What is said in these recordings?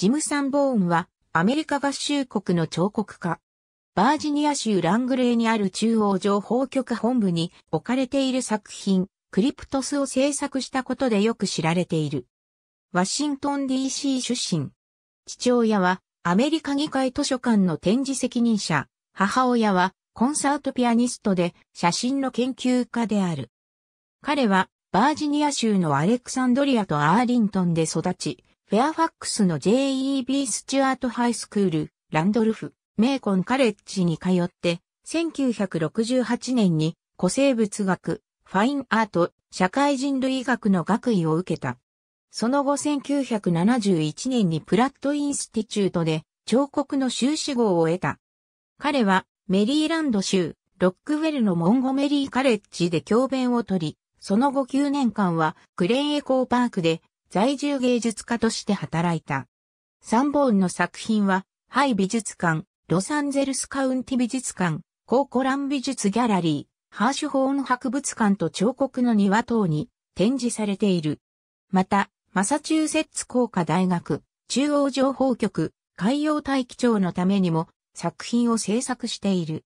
ジム・サンボーンは、アメリカ合衆国の彫刻家。バージニア州ラングレーにある中央情報局本部に置かれている作品、クリプトスを制作したことでよく知られている。ワシントン DC 出身。父親はアメリカ議会図書館の展示責任者、母親はコンサートピアニストで写真の研究家である。彼はバージニア州のアレクサンドリアとアーリントンで育ち、フェアファックスの JEB スチュアートハイスクール、ランドルフ、メーコンカレッジに通って、1968年に古生物学、ファインアート、社会人類学の学位を受けた。その後1971年にプラットインスティチュートで彫刻の修士号を得た。彼はメリーランド州ロックウェルのモンゴメリーカレッジで教鞭を取り、その後9年間はクレーンエコーパークで在住芸術家として働いた。サンボーンの作品は、ハイ美術館、ロサンゼルスカウンティ美術館、コーコラン美術ギャラリー、ハーシュホーン博物館と彫刻の庭等に展示されている。また、マサチューセッツ工科大学、中央情報局、海洋大気庁のためにも作品を制作している。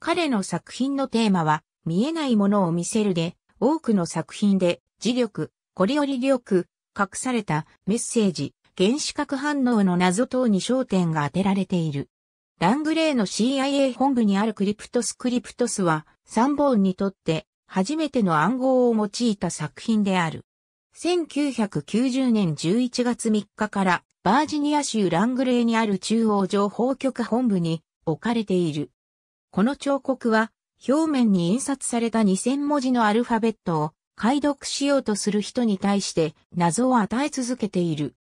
彼の作品のテーマは、見えないものを見せるで、多くの作品で、磁力、コリオリ力、隠されたメッセージ、原子核反応の謎等に焦点が当てられている。ラングレーの CIA 本部にあるクリプトスクリプトスは、サンボーンにとって初めての暗号を用いた作品である。1990年11月3日からバージニア州ラングレーにある中央情報局本部に置かれている。この彫刻は表面に印刷された2000文字のアルファベットを解読しようとする人に対して謎を与え続けている。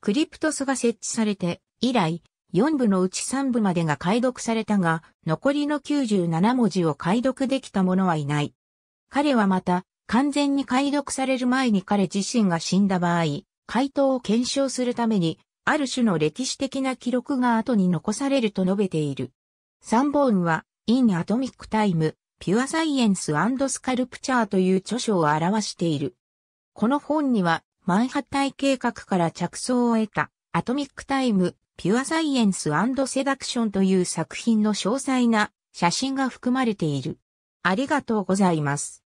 クリプトスが設置されて以来、4部のうち3部までが解読されたが、残りの97文字を解読できた者はいない。彼はまた、完全に解読される前に彼自身が死んだ場合、回答を検証するために、ある種の歴史的な記録が後に残されると述べている。3本は、インアトミックタイム、ピュアサイエンススカルプチャーという著書を表している。この本には、マンハッタイ計画から着想を得た、アトミックタイム、ピュアサイエンスセダクションという作品の詳細な写真が含まれている。ありがとうございます。